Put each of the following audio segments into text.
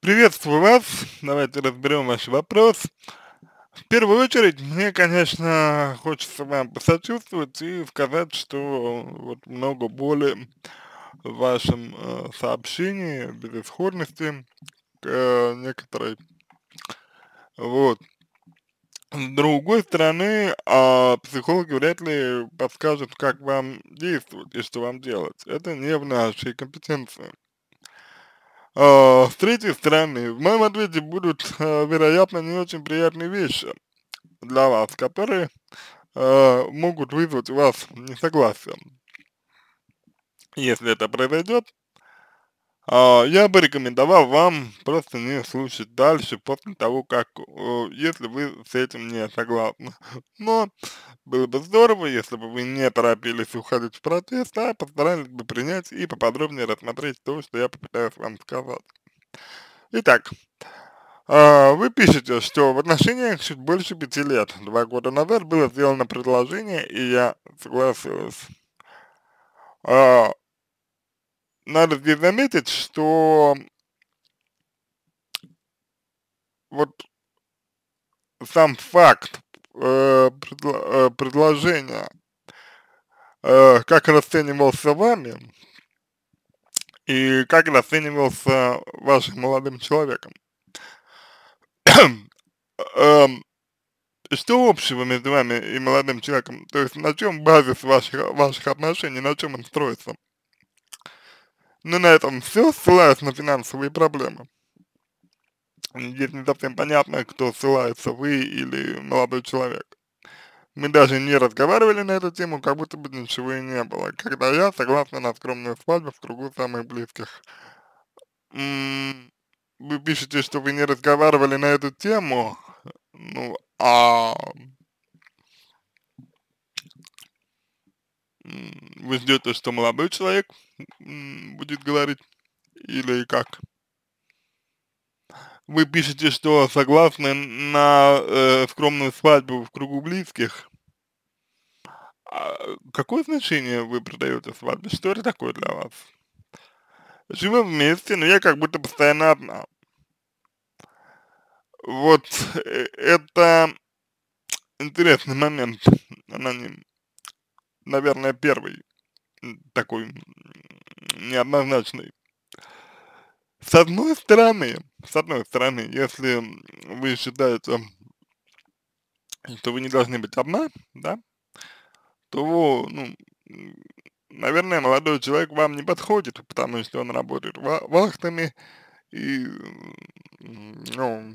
Приветствую вас. Давайте разберем ваш вопрос. В первую очередь, мне, конечно, хочется вам посочувствовать и сказать, что вот много боли в вашем э, сообщении, безысходности э, некоторой. Вот. С другой стороны, а психологи вряд ли подскажут, как вам действовать и что вам делать. Это не в нашей компетенции. Э, с третьей стороны, в моем ответе будут, а, вероятно, не очень приятные вещи для вас, которые а, могут вызвать у вас несогласие. Если это произойдет, я бы рекомендовал вам просто не слушать дальше после того, как, если вы с этим не согласны. Но было бы здорово, если бы вы не торопились уходить в протест, а постарались бы принять и поподробнее рассмотреть то, что я попытаюсь вам сказать. Итак, а, вы пишете, что в отношениях чуть больше пяти лет. Два года назад было сделано предложение, и я согласилась. А, надо здесь заметить, что вот сам факт э, предло, э, предложение, э, как расценивался вами и как расценивался вашим молодым человеком. Э, эм, что общего между вами и молодым человеком? То есть на чем базис ваших, ваших отношений, на чем он строится? Ну на этом все, ссылаюсь на финансовые проблемы здесь не совсем понятно, кто ссылается, вы или молодой человек. Мы даже не разговаривали на эту тему, как будто бы ничего и не было. Когда я согласна на скромную свадьбу в кругу самых близких. вы пишете, что вы не разговаривали на эту тему, ну, а вы ждете, что молодой человек будет говорить или как? вы пишете, что согласны на э, скромную свадьбу в кругу близких. А какое значение вы придаете свадьбе? Что это такое для вас? Живем вместе, но я как будто постоянно одна. Вот э, это интересный момент. Она, не, наверное, первый такой неоднозначный. С одной стороны, с одной стороны, если вы считаете, что вы не должны быть одна, да, то, ну, наверное, молодой человек вам не подходит, потому что он работает вахтами, и, ну,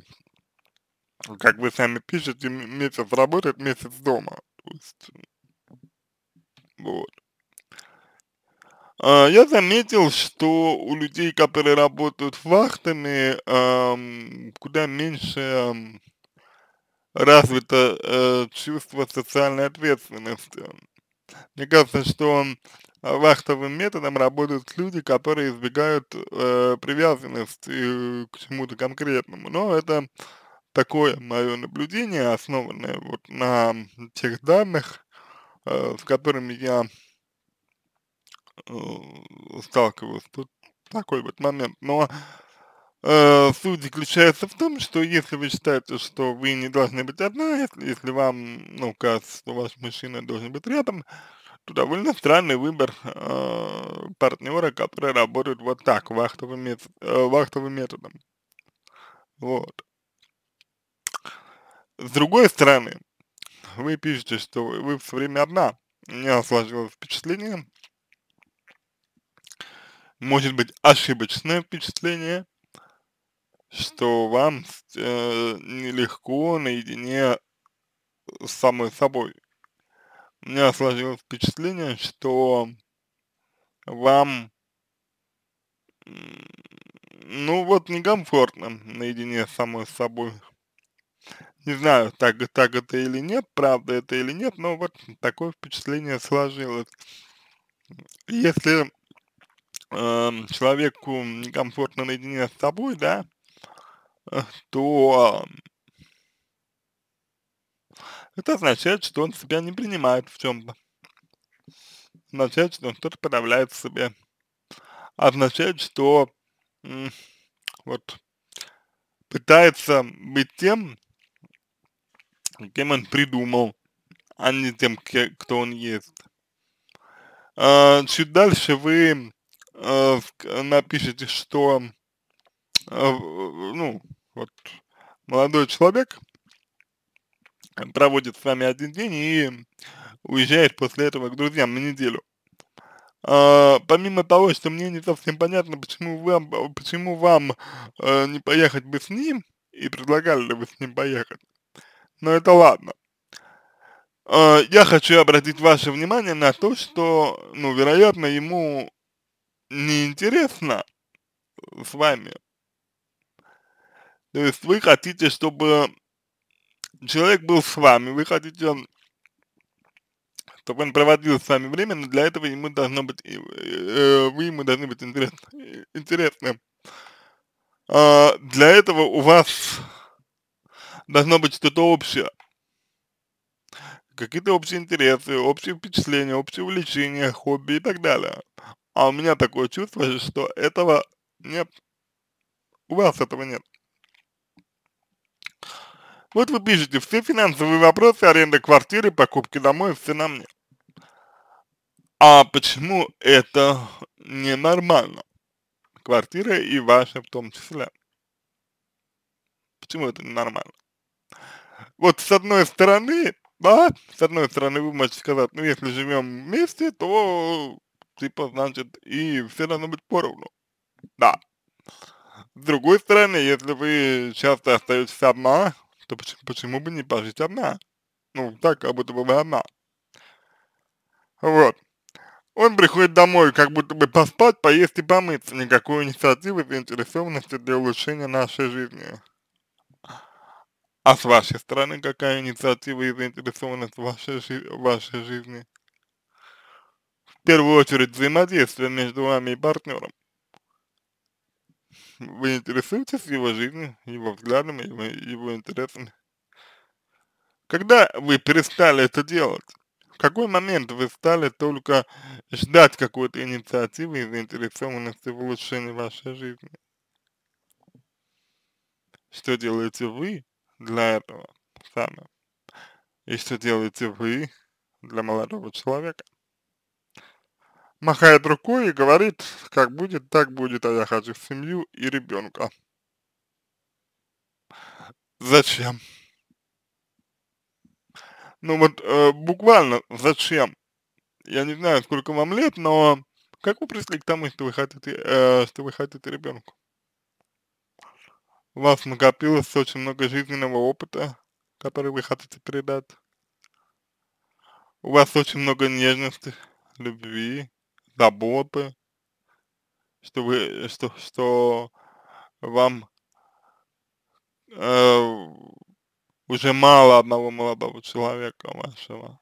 как вы сами пишете, месяц работает, месяц дома. То есть, вот. А, я заметил, что у людей, которые работают вахтами, куда меньше развито э, чувство социальной ответственности. Мне кажется, что а, вахтовым методом работают люди, которые избегают э, привязанности э, к чему-то конкретному. Но это такое мое наблюдение, основанное вот на тех данных, э, с которыми я Э, сталкивался. Тут такой вот момент. Но э, суть заключается в том, что если вы считаете, что вы не должны быть одна, если, если вам, ну, кажется, что ваш мужчина должен быть рядом, то довольно странный выбор э, партнера, который работает вот так, вахтовым, мет э, вахтовым методом. Вот. С другой стороны, вы пишете, что вы все время одна. У меня сложилось впечатление, может быть ошибочное впечатление, что вам э, нелегко наедине с самой собой. У меня сложилось впечатление, что вам, ну вот, некомфортно наедине с самой собой. Не знаю, так, так это или нет, правда это или нет, но вот такое впечатление сложилось. Если э, человеку некомфортно наедине с тобой, да, э, то это означает, что он себя не принимает в чем-то. Означает, что он что-то подавляет в себе. Означает, что вот пытается быть тем, кем он придумал, а не тем, кто он есть. Э, чуть дальше вы Э, напишите, что, э, ну, вот, молодой человек проводит с вами один день и уезжает после этого к друзьям на неделю. Uh, помимо того, что мне не совсем понятно, почему вам, почему вам uh, не поехать бы с ним, и предлагали ли вы с ним поехать, но это ладно. Uh, я хочу обратить ваше внимание на то, что, ну, вероятно, ему неинтересно с вами. То есть вы хотите, чтобы человек был с вами, вы хотите, чтобы он проводил с вами время, но для этого ему должно быть, э, вы ему должны быть интересны. интересны. А, для этого у вас должно быть что-то общее. Какие-то общие интересы, общие впечатления, общие увлечения, хобби и так далее. А у меня такое чувство, что этого нет. У вас этого нет. Вот вы пишете, все финансовые вопросы, аренда квартиры, покупки домой, все на мне. А почему это ненормально? Квартира и ваша в том числе. Почему это ненормально? Вот с одной стороны, да, с одной стороны вы можете сказать, ну если живем вместе, то типа, значит, и все должно быть поровну. Да. С другой стороны, если вы часто остаетесь одна, то почему, почему бы не пожить одна? Ну, так, как будто бы вы одна. Вот. Он приходит домой, как будто бы поспать, поесть и помыться. Никакой инициативы, заинтересованности для улучшения нашей жизни. А с вашей стороны, какая инициатива и заинтересованность в вашей, в вашей жизни? в первую очередь взаимодействие между вами и партнером. Вы интересуетесь его жизнью, его взглядами, его, его интересами. Когда вы перестали это делать, в какой момент вы стали только ждать какой-то инициативы и заинтересованности в улучшении вашей жизни? Что делаете вы для этого сами? И что делаете вы для молодого человека? махает рукой и говорит, как будет, так будет, а я хочу семью и ребенка. Зачем? Ну вот э, буквально зачем? Я не знаю, сколько вам лет, но как вы пришли к тому, что вы хотите, э, что вы хотите ребенку? У вас накопилось очень много жизненного опыта, который вы хотите передать. У вас очень много нежности, любви, работы, что вы, э, что, что вам э, уже мало одного молодого человека вашего.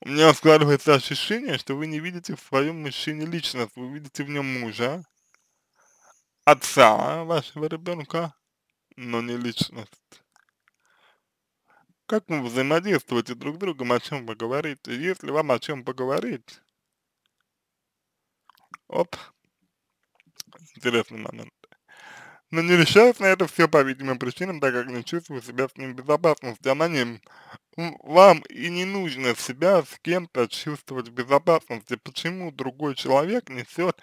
У меня складывается ощущение, что вы не видите в своем мужчине личность, вы видите в нем мужа, отца вашего ребенка, но не личность. Как вы взаимодействуете друг с другом, о чем поговорить? Если вам о чем поговорить? Оп. Интересный момент. Но ну, не решаясь на это все по видимым причинам, так как не чувствую себя с ним в безопасности. Она не... Вам и не нужно себя с кем-то чувствовать в безопасности. Почему другой человек несет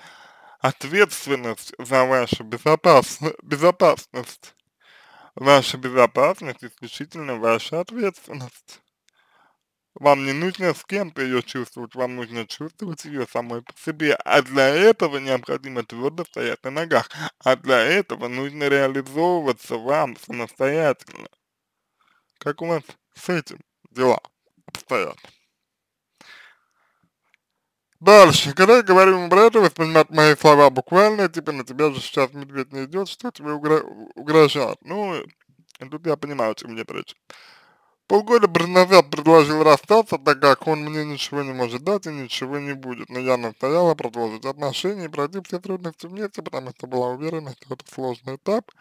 ответственность за вашу безопас... безопасность? Ваша безопасность исключительно ваша ответственность. Вам не нужно с кем-то ее чувствовать, вам нужно чувствовать ее самой по себе, а для этого необходимо твердо стоять на ногах, а для этого нужно реализовываться вам самостоятельно. Как у вас с этим дела обстоят? Дальше. Когда я говорю ему про брата, воспринимать мои слова буквально, типа на тебя же сейчас медведь не идет, что тебе угро угрожает. Ну, тут я понимаю, о чем идет речь. Полгода назад предложил расстаться, так как он мне ничего не может дать и ничего не будет. Но я настояла продолжить отношения и пройти все трудности вместе, потому что была уверена, что это сложный этап,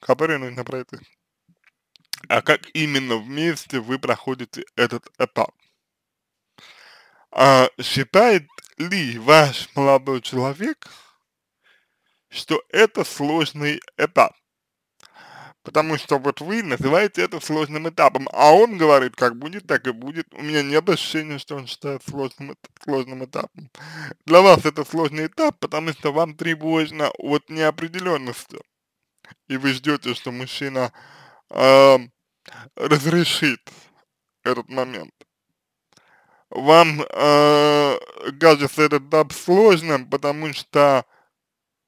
который нужно пройти. А как именно вместе вы проходите этот этап? А, считает, ли ваш молодой человек, что это сложный этап? Потому что вот вы называете это сложным этапом, а он говорит, как будет, так и будет. У меня нет ощущения, что он считает сложным, сложным этапом. Для вас это сложный этап, потому что вам тревожно от неопределенности. И вы ждете, что мужчина э, разрешит этот момент вам э, кажется этот этап сложным, потому что,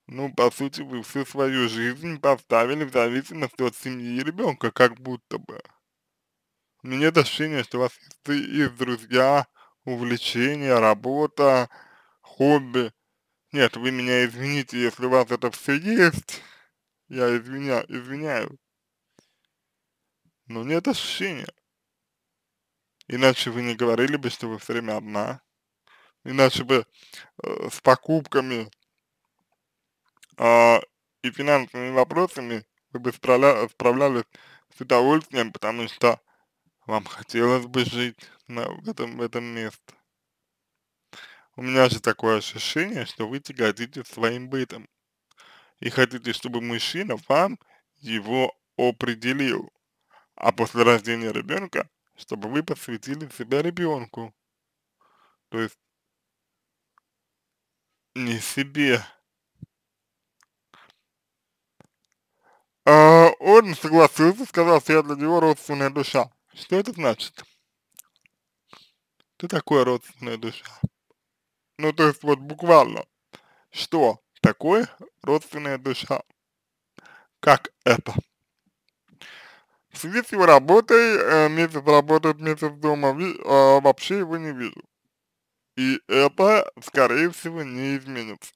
ну, по сути, вы всю свою жизнь поставили в зависимости от семьи и ребенка, как будто бы. У меня нет ощущения, что у вас есть, есть друзья, увлечения, работа, хобби. Нет, вы меня извините, если у вас это все есть, я извиня, извиняю, Но нет ощущения, иначе вы не говорили бы, что вы все время одна, иначе бы э, с покупками э, и финансовыми вопросами вы бы справля справлялись с удовольствием, потому что вам хотелось бы жить на, в, этом, этом месте. У меня же такое ощущение, что вы тяготите своим бытом и хотите, чтобы мужчина вам его определил. А после рождения ребенка чтобы вы посвятили себя ребенку. То есть не себе. А он согласился, сказал, что я для него родственная душа. Что это значит? Ты такое родственная душа? Ну, то есть, вот буквально, что такое родственная душа? Как это? в связи его работой, э, месяц работает, месяц дома, а, вообще его не вижу. И это, скорее всего, не изменится.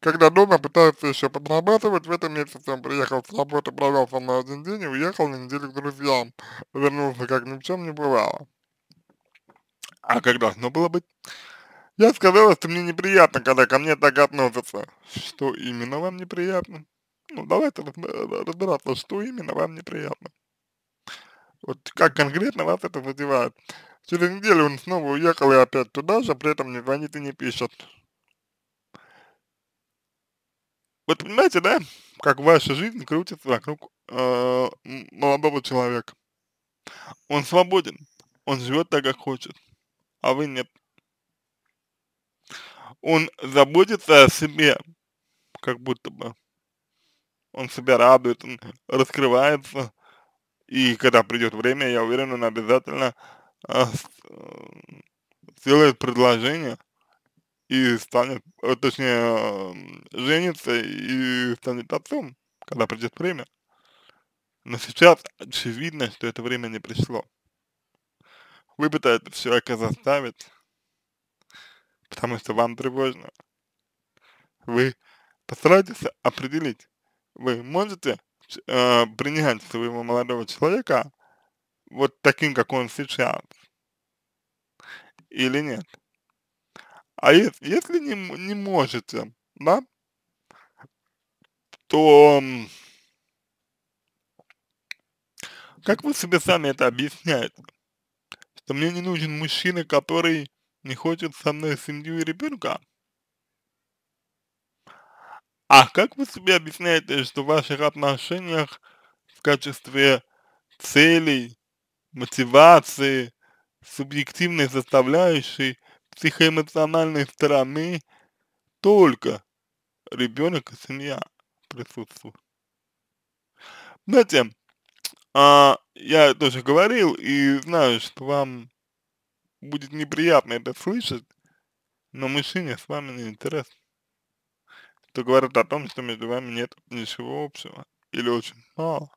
Когда дома пытается еще подрабатывать, в этом месяце он приехал с работы, провел со мной один день и уехал на неделю к друзьям. Вернулся, как ни в чем не бывало. А когда должно было быть? Я сказала, что мне неприятно, когда ко мне так относятся. Что именно вам неприятно? ну, давайте э, разбираться, что именно вам неприятно. Вот как конкретно вас это задевает. Через неделю он снова уехал и опять туда же, а при этом не звонит и не пишет. Вот понимаете, да, как ваша жизнь крутится вокруг э, молодого человека. Он свободен, он живет так, как хочет, а вы нет. Он заботится о себе, как будто бы он себя радует, он раскрывается, и когда придет время, я уверен, он обязательно а, э, сделает предложение и станет, э, точнее, э, женится и станет отцом, когда придет время. Но сейчас очевидно, что это время не пришло. Вы пытаетесь человека заставить, потому что вам тревожно. Вы постарайтесь определить, вы можете э, принять своего молодого человека вот таким, как он сейчас, или нет? А если, если не, не можете, да, то как вы себе сами это объясняете? Что мне не нужен мужчина, который не хочет со мной семью и ребенка? А как вы себе объясняете, что в ваших отношениях в качестве целей, мотивации, субъективной составляющей, психоэмоциональной стороны только ребенок и семья присутствуют? Знаете, а, я тоже говорил и знаю, что вам будет неприятно это слышать, но мужчине с вами не интересно то говорит о том, что между вами нет ничего общего или очень мало.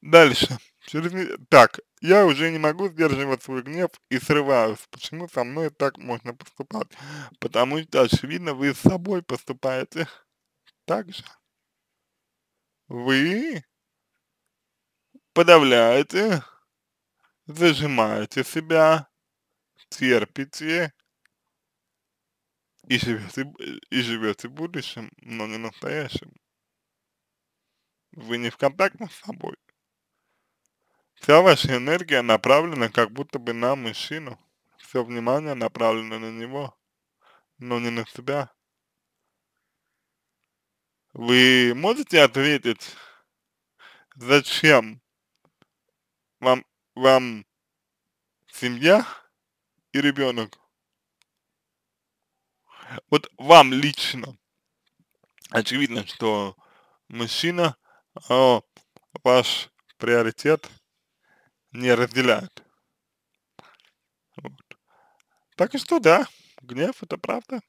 Дальше. Через... Так, я уже не могу сдерживать свой гнев и срываюсь. Почему со мной так можно поступать? Потому что, очевидно, вы с собой поступаете так же. Вы подавляете, зажимаете себя, терпите, и живет и живете будущим, но не настоящим. Вы не в контакте с собой. Вся ваша энергия направлена как будто бы на мужчину. Все внимание направлено на него, но не на себя. Вы можете ответить, зачем вам, вам семья и ребенок? Вот вам лично очевидно, что мужчина э, ваш приоритет не разделяет. Вот. Так и что, да, гнев это правда,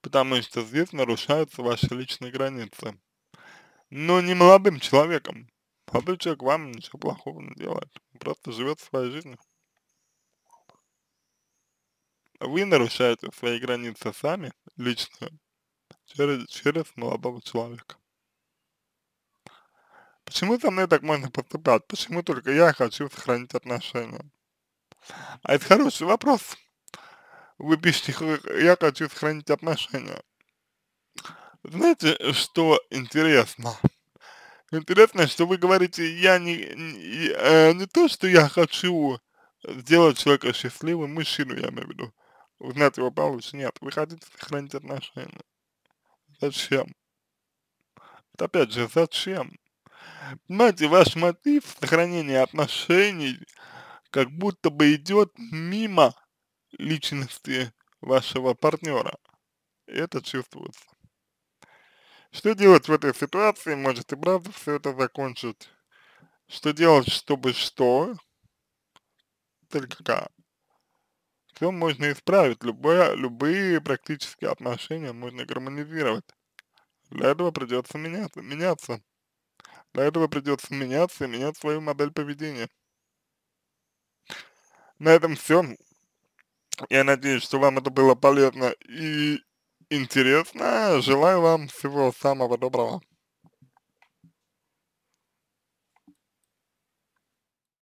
потому что здесь нарушаются ваши личные границы. Но не молодым человеком. Молодой человек вам ничего плохого не делает. просто живет своей жизнью. Вы нарушаете свои границы сами, лично, через, через молодого человека. Почему со мной так можно поступать? Почему только я хочу сохранить отношения? А это хороший вопрос. Вы пишете, я хочу сохранить отношения. Знаете, что интересно? Интересно, что вы говорите, я не, не, э, не то, что я хочу сделать человека счастливым, мужчину я имею в виду, Узнать его получше нет. Вы хотите сохранить отношения. Зачем? Вот опять же, зачем? Понимаете, ваш мотив сохранения отношений как будто бы идет мимо личности вашего партнера. И это чувствуется. Что делать в этой ситуации? Может и правда все это закончить. Что делать, чтобы что? Только как? все можно исправить, любое, любые практические отношения можно гармонизировать. Для этого придется меняться, меняться. Для этого придется меняться и менять свою модель поведения. На этом все. Я надеюсь, что вам это было полезно и интересно. Желаю вам всего самого доброго.